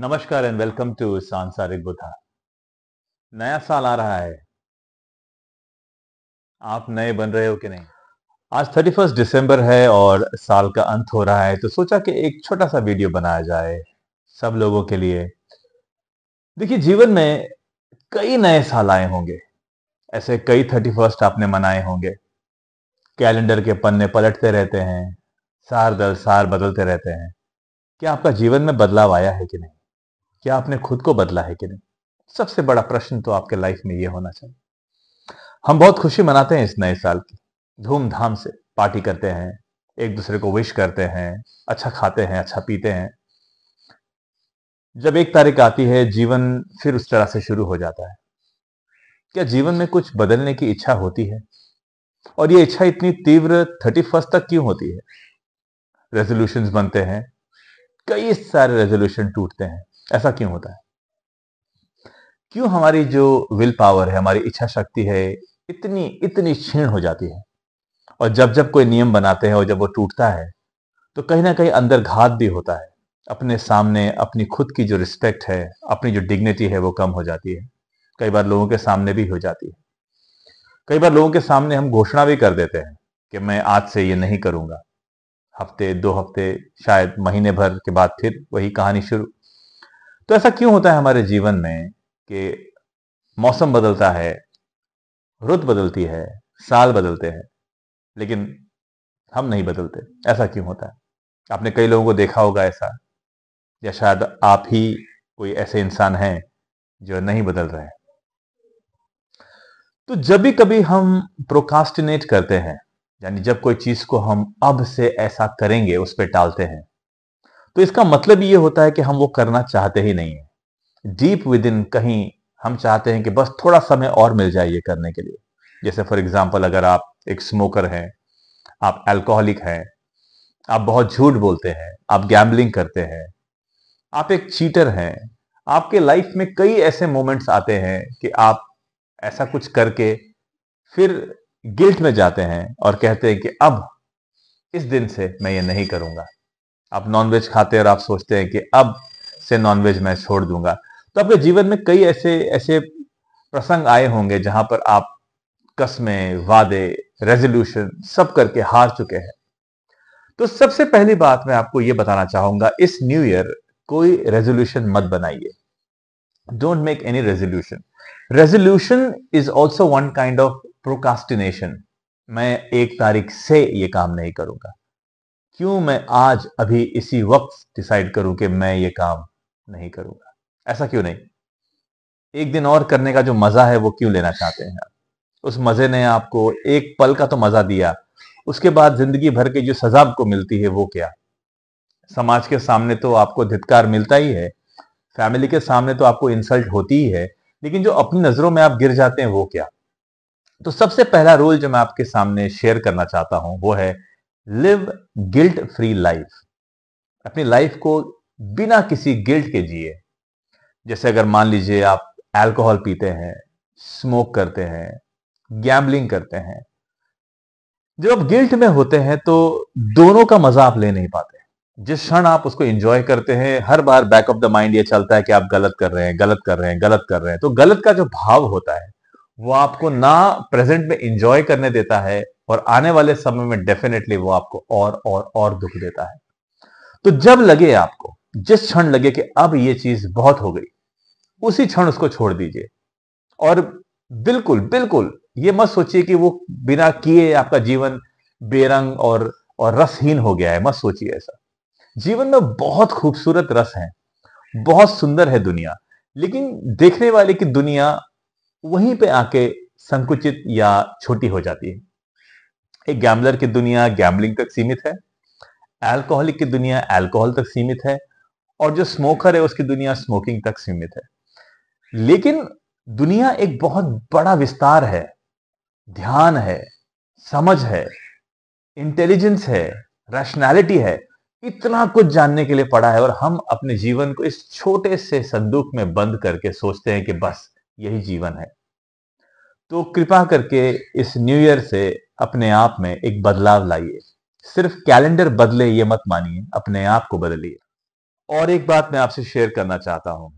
नमस्कार and welcome to सांसारिक बुधा नया साल आ रहा है आप नए बन रहे हो कि नहीं आज थर्टी फर्स्ट दिसंबर है और साल का अंत हो रहा है तो सोचा कि एक छोटा सा वीडियो बनाया जाए सब लोगों के लिए देखिए जीवन में कई नए साल आए होंगे ऐसे कई थर्टी फर्स्ट आपने मनाए होंगे कैलेंडर के पन्ने पलटते रहते हैं सार दल सार बदलते रहते हैं क्या आपका जीवन में बदलाव आया है कि नहीं क्या आपने खुद को बदला है कि नहीं सबसे बड़ा प्रश्न तो आपके लाइफ में ये होना चाहिए हम बहुत खुशी मनाते हैं इस नए साल की धूमधाम से पार्टी करते हैं एक दूसरे को विश करते हैं अच्छा खाते हैं अच्छा पीते हैं जब एक तारीख आती है जीवन फिर उस तरह से शुरू हो जाता है क्या जीवन में कुछ बदलने की इच्छा होती है और ये इच्छा इतनी तीव्र थर्टी फर्स्ट तक क्यों होती है रेजोल्यूशन बनते हैं कई सारे रेजोल्यूशन टूटते हैं ऐसा क्यों होता है क्यों हमारी जो विल पावर है हमारी इच्छा शक्ति है इतनी इतनी क्षीण हो जाती है और जब जब कोई नियम बनाते हैं और जब वो टूटता है तो कहीं ना कहीं अंदर घात भी होता है अपने सामने अपनी खुद की जो रिस्पेक्ट है अपनी जो डिग्निटी है वो कम हो जाती है कई बार लोगों के सामने भी हो जाती है कई बार लोगों के सामने हम घोषणा भी कर देते हैं कि मैं आज से ये नहीं करूंगा हफ्ते दो हफ्ते शायद महीने भर के बाद फिर वही कहानी शुरू तो ऐसा क्यों होता है हमारे जीवन में कि मौसम बदलता है रुत बदलती है साल बदलते हैं लेकिन हम नहीं बदलते ऐसा क्यों होता है आपने कई लोगों को देखा होगा ऐसा या शायद आप ही कोई ऐसे इंसान हैं जो नहीं बदल रहे तो जब भी कभी हम प्रोकास्टिनेट करते हैं यानी जब कोई चीज को हम अब से ऐसा करेंगे उस पर टालते हैं तो इसका मतलब ये होता है कि हम वो करना चाहते ही नहीं है डीप विद इन कहीं हम चाहते हैं कि बस थोड़ा समय और मिल जाए ये करने के लिए जैसे फॉर एग्जाम्पल अगर आप एक स्मोकर हैं आप एल्कोहलिक हैं आप बहुत झूठ बोलते हैं आप गैम्बलिंग करते हैं आप एक चीटर हैं आपके लाइफ में कई ऐसे मोमेंट्स आते हैं कि आप ऐसा कुछ करके फिर गिल्ट में जाते हैं और कहते हैं कि अब इस दिन से मैं ये नहीं करूंगा आप नॉनवेज खाते हैं और आप सोचते हैं कि अब से नॉनवेज मैं छोड़ दूंगा तो आपके जीवन में कई ऐसे ऐसे प्रसंग आए होंगे जहां पर आप कस्में वादे रेजोल्यूशन सब करके हार चुके हैं तो सबसे पहली बात मैं आपको यह बताना चाहूंगा इस न्यू ईयर कोई रेजोल्यूशन मत बनाइए don't make any resolution resolution is also one kind of procrastination मैं एक तारीख से ये काम नहीं करूंगा क्यों मैं आज अभी इसी वक्त डिसाइड करूं कि मैं ये काम नहीं करूंगा ऐसा क्यों नहीं एक दिन और करने का जो मजा है वो क्यों लेना चाहते हैं उस मजे ने आपको एक पल का तो मजा दिया उसके बाद जिंदगी भर के जो सजा आपको मिलती है वो क्या समाज के सामने तो आपको धितकार मिलता ही है फैमिली के सामने तो आपको इंसल्ट होती ही है लेकिन जो अपनी नजरों में आप गिर जाते हैं वो क्या तो सबसे पहला रोल जो मैं आपके सामने शेयर करना चाहता हूं वो है लिव गिल्ट फ्री लाइफ अपनी लाइफ को बिना किसी गिल्ट के जिए जैसे अगर मान लीजिए आप अल्कोहल पीते हैं स्मोक करते हैं गैम्बलिंग करते हैं जब आप गिल्ट में होते हैं तो दोनों का मजा आप ले नहीं पाते जिस क्षण आप उसको एंजॉय करते हैं हर बार बैक ऑफ द माइंड ये चलता है कि आप गलत कर रहे हैं गलत कर रहे हैं गलत कर रहे हैं तो गलत का जो भाव होता है वो आपको ना प्रेजेंट में एंजॉय करने देता है और आने वाले समय में डेफिनेटली वो आपको और और और दुख देता है तो जब लगे आपको जिस क्षण लगे कि अब ये चीज बहुत हो गई उसी क्षण उसको छोड़ दीजिए और बिल्कुल बिल्कुल ये मत सोचिए कि वो बिना किए आपका जीवन बेरंग और और रसहीन हो गया है मत सोचिए ऐसा जीवन में बहुत खूबसूरत रस है बहुत सुंदर है दुनिया लेकिन देखने वाले की दुनिया वहीं पे आके संकुचित या छोटी हो जाती है एक गैम्बलर की दुनिया गैम्बलिंग तक सीमित है एल्कोहलिक की दुनिया एल्कोहल तक सीमित है और जो स्मोकर है उसकी दुनिया स्मोकिंग तक सीमित है लेकिन दुनिया एक बहुत बड़ा विस्तार है ध्यान है समझ है इंटेलिजेंस है रैशनैलिटी है इतना कुछ जानने के लिए पड़ा है और हम अपने जीवन को इस छोटे से संदूक में बंद करके सोचते हैं कि बस यही जीवन है तो कृपा करके इस न्यू ईयर से अपने आप में एक बदलाव लाइए सिर्फ कैलेंडर बदले ये मत मानिए अपने आप को बदलिए और एक बात मैं आपसे शेयर करना चाहता हूं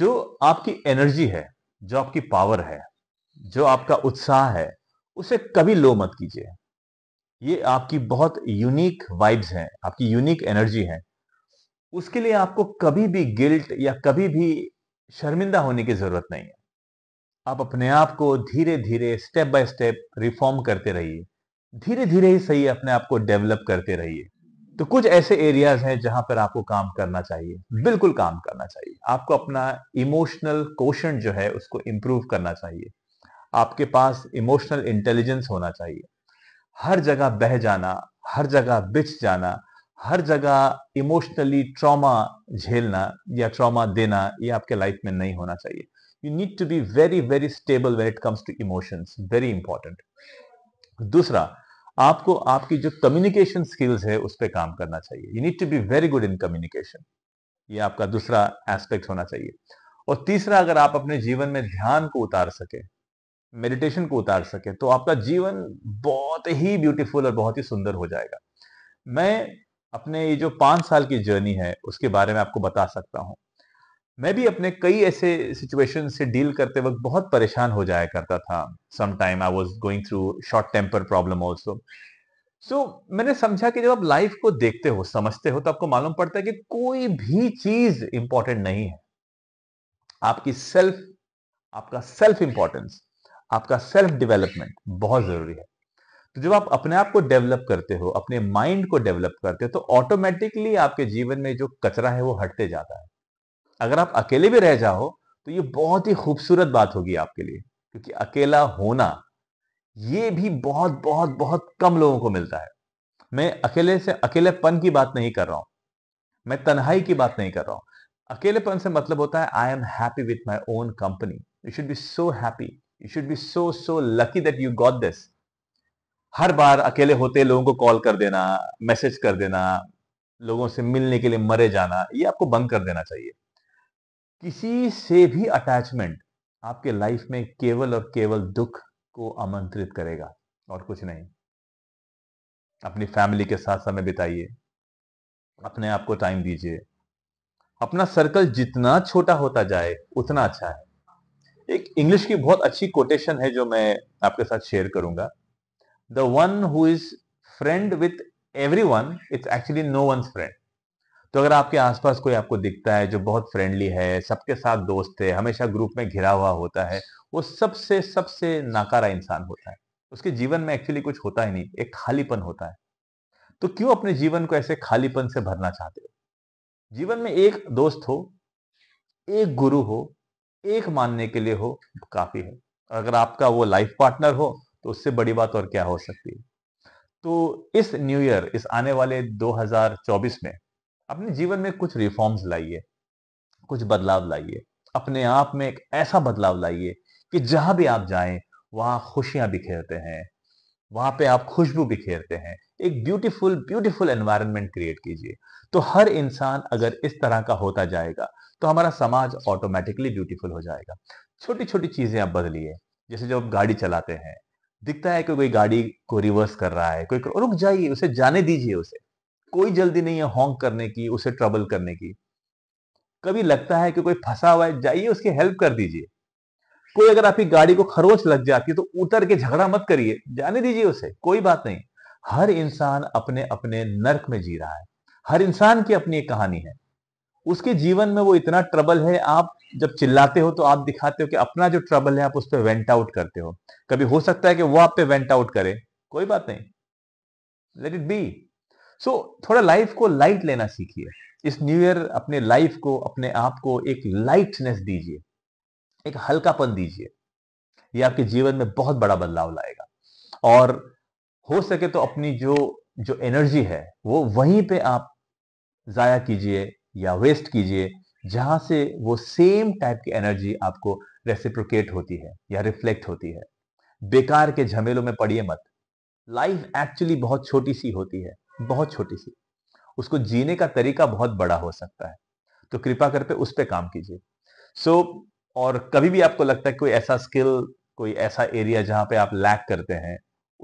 जो आपकी एनर्जी है जो आपकी पावर है जो आपका उत्साह है उसे कभी लो मत कीजिए ये आपकी बहुत यूनिक वाइब्स हैं आपकी यूनिक एनर्जी है उसके लिए आपको कभी भी गिल्ट या कभी भी शर्मिंदा होने की जरूरत नहीं है आप अपने आप को धीरे धीरे स्टेप बाय स्टेप रिफॉर्म करते रहिए धीरे धीरे ही सही अपने आप को डेवलप करते रहिए तो कुछ ऐसे एरियाज हैं जहां पर आपको काम करना चाहिए बिल्कुल काम करना चाहिए आपको अपना इमोशनल क्वेश्चन जो है उसको इम्प्रूव करना चाहिए आपके पास इमोशनल इंटेलिजेंस होना चाहिए हर जगह बह जाना हर जगह बिछ जाना हर जगह इमोशनली ट्रॉमा झेलना या ट्रॉमा देना ये आपके लाइफ में नहीं होना चाहिए you need to be very very stable when it comes to emotions very important दूसरा आपको आपकी जो कम्युनिकेशन स्किल्स है उस पर काम करना चाहिए you need to be very good in communication ये आपका दूसरा एस्पेक्ट होना चाहिए और तीसरा अगर आप अपने जीवन में ध्यान को उतार सके मेडिटेशन को उतार सके तो आपका जीवन बहुत ही ब्यूटीफुल और बहुत ही सुंदर हो जाएगा मैं अपने ये जो पांच साल की जर्नी है उसके बारे में आपको बता सकता हूं मैं भी अपने कई ऐसे सिचुएशन से डील करते वक्त बहुत परेशान हो जाया करता था some time I was going through short temper problem also so मैंने समझा कि जब आप लाइफ को देखते हो समझते हो तो आपको मालूम पड़ता है कि कोई भी चीज इंपॉर्टेंट नहीं है आपकी सेल्फ आपका सेल्फ इंपॉर्टेंस आपका सेल्फ डेवलपमेंट बहुत जरूरी है तो जब आप अपने आप को डेवलप करते हो अपने माइंड को डेवलप करते हो तो ऑटोमेटिकली आपके जीवन में जो कचरा है वो हटते जाता है अगर आप अकेले भी रह जाओ तो ये बहुत ही खूबसूरत बात होगी आपके लिए क्योंकि अकेला होना ये भी बहुत बहुत बहुत कम लोगों को मिलता है मैं अकेले से अकेलेपन की बात नहीं कर रहा हूं मैं तन्हाई की बात नहीं कर रहा हूं अकेलेपन से मतलब होता है I am happy with my own company you should be so happy you should be so so lucky that you got this हर बार अकेले होते लोगों को कॉल कर देना मैसेज कर देना लोगों से मिलने के लिए मरे जाना ये आपको बंद कर देना चाहिए किसी से भी अटैचमेंट आपके लाइफ में केवल और केवल दुख को आमंत्रित करेगा और कुछ नहीं अपनी फैमिली के साथ समय बिताइए अपने आप को टाइम दीजिए अपना सर्कल जितना छोटा होता जाए उतना अच्छा है एक इंग्लिश की बहुत अच्छी कोटेशन है जो मैं आपके साथ शेयर करूंगा the one who is friend with everyone it's actually no one friend तो अगर आपके आसपास कोई आपको दिखता है जो बहुत फ्रेंडली है सबके साथ दोस्त है हमेशा ग्रुप में घिरा हुआ होता है वो सबसे सबसे नाकारा इंसान होता है उसके जीवन में एक्चुअली कुछ होता ही नहीं एक खालीपन होता है तो क्यों अपने जीवन को ऐसे खालीपन से भरना चाहते हो जीवन में एक दोस्त हो एक गुरु हो एक मानने के लिए हो काफी है अगर आपका वो लाइफ पार्टनर हो तो उससे बड़ी बात और क्या हो सकती है तो इस न्यू ईयर इस आने वाले 2024 में अपने जीवन में कुछ रिफॉर्म्स लाइए कुछ बदलाव लाइए अपने आप में एक ऐसा बदलाव लाइए कि जहां भी आप जाएं वहां खुशियां बिखेरते हैं वहां पे आप खुशबू बिखेरते हैं एक ब्यूटीफुल ब्यूटीफुल एनवायरनमेंट क्रिएट कीजिए तो हर इंसान अगर इस तरह का होता जाएगा तो हमारा समाज ऑटोमेटिकली ब्यूटीफुल हो जाएगा छोटी छोटी चीजें आप बदलिए जैसे जब आप गाड़ी चलाते हैं दिखता है कि कोई गाड़ी को रिवर्स कर रहा है कोई रुक जाइए उसे जाने दीजिए उसे कोई जल्दी नहीं है हॉन्ग करने की उसे ट्रबल करने की कभी लगता है कि कोई फंसा हुआ है जाइए उसकी हेल्प कर दीजिए कोई अगर आपकी गाड़ी को खरोच लग जाती है तो उतर के झगड़ा मत करिए जाने दीजिए उसे कोई बात नहीं हर इंसान अपने अपने नर्क में जी रहा है हर इंसान की अपनी एक कहानी है उसके जीवन में वो इतना ट्रबल है आप जब चिल्लाते हो तो आप दिखाते हो कि अपना जो ट्रबल है आप उस पर वेंट आउट करते हो कभी हो सकता है कि वो आप पे वेंट आउट करे कोई बात नहीं let it be so so, थोड़ा लाइफ को लाइट लेना सीखिए इस न्यू ईयर अपने लाइफ को अपने आप को एक लाइटनेस दीजिए एक हल्कापन दीजिए ये आपके जीवन में बहुत बड़ा बदलाव लाएगा और हो सके तो अपनी जो जो एनर्जी है वो वहीं पे आप ज़ाया कीजिए या वेस्ट कीजिए जहां से वो सेम टाइप की एनर्जी आपको रेसिप्रोकेट होती है या रिफ्लेक्ट होती है बेकार के झमेलों में पड़िए मत लाइफ एक्चुअली बहुत छोटी सी होती है बहुत छोटी सी उसको जीने का तरीका बहुत बड़ा हो सकता है तो कृपा करके उस पर काम कीजिए सो so, और कभी भी आपको लगता है कोई ऐसा स्किल कोई ऐसा एरिया जहां पे आप लैक करते हैं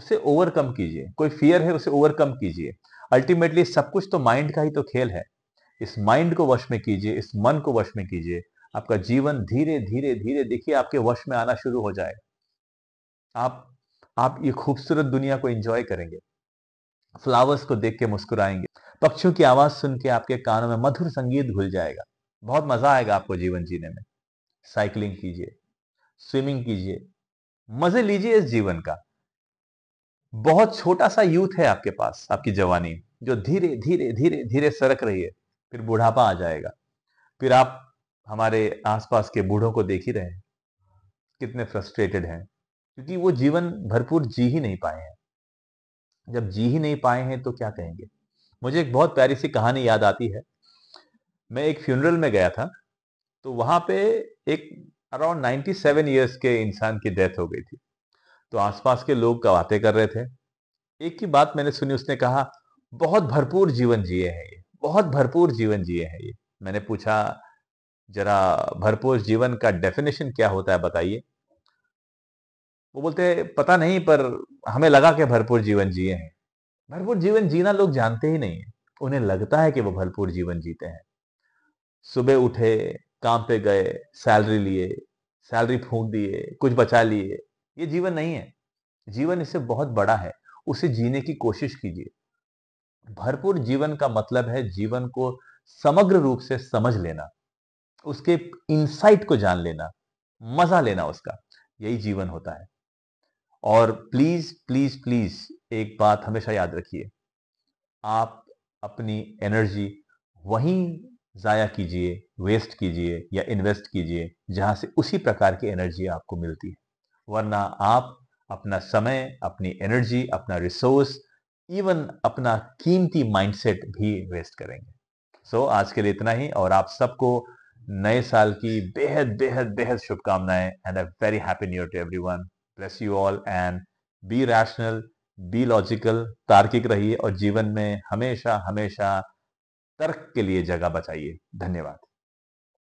उसे ओवरकम कीजिए कोई फियर है उसे ओवरकम कीजिए अल्टीमेटली सब कुछ तो माइंड का ही तो खेल है इस माइंड को वश में कीजिए इस मन को वश में कीजिए आपका जीवन धीरे धीरे धीरे देखिए आपके वश में आना शुरू हो जाएगा आप आप ये खूबसूरत दुनिया को एंजॉय करेंगे फ्लावर्स को देख के मुस्कुराएंगे पक्षियों की आवाज सुन के आपके कानों में मधुर संगीत घुल जाएगा बहुत मजा आएगा आपको जीवन जीने में साइकिलिंग कीजिए स्विमिंग कीजिए मजे लीजिए इस जीवन का बहुत छोटा सा यूथ है आपके पास आपकी जवानी जो धीरे धीरे धीरे धीरे सरक रही है फिर बुढ़ापा आ जाएगा फिर आप हमारे आसपास के बूढ़ों को देख ही रहे हैं कितने फ्रस्ट्रेटेड हैं क्योंकि वो जीवन भरपूर जी ही नहीं पाए हैं जब जी ही नहीं पाए हैं तो क्या कहेंगे मुझे एक बहुत प्यारी सी कहानी याद आती है मैं एक फ्यूनरल में गया था तो वहां पे एक अराउंड 97 ईयर्स के इंसान की डेथ हो गई थी तो आसपास के लोग कवाते कर रहे थे एक ही बात मैंने सुनी उसने कहा बहुत भरपूर जीवन जिए हैं ये बहुत भरपूर जीवन जिए हैं ये मैंने पूछा जरा भरपूर जीवन का डेफिनेशन क्या होता है बताइए वो बोलते पता नहीं पर हमें लगा कि भरपूर जीवन जिए हैं भरपूर जीवन जीना लोग जानते ही नहीं है उन्हें लगता है कि वो भरपूर जीवन जीते हैं सुबह उठे काम पे गए सैलरी लिए सैलरी फूंक दिए कुछ बचा लिए ये जीवन नहीं है जीवन इससे बहुत बड़ा है उसे जीने की कोशिश कीजिए भरपूर जीवन का मतलब है जीवन को समग्र रूप से समझ लेना उसके इनसाइट को जान लेना मजा लेना उसका यही जीवन होता है और प्लीज प्लीज प्लीज एक बात हमेशा याद रखिए आप अपनी एनर्जी वहीं ज़ाया कीजिए वेस्ट कीजिए या इन्वेस्ट कीजिए जहां से उसी प्रकार की एनर्जी आपको मिलती है वरना आप अपना समय अपनी एनर्जी अपना रिसोर्स इवन अपना कीमती माइंडसेट भी वेस्ट करेंगे सो so, आज के लिए इतना ही और आप सबको नए साल की बेहद बेहद बेहद शुभकामनाएं and a very happy new year to everyone Bless you all and be rational, be logical, तार्किक रहिए और जीवन में हमेशा हमेशा तर्क के लिए जगह बचाइए धन्यवाद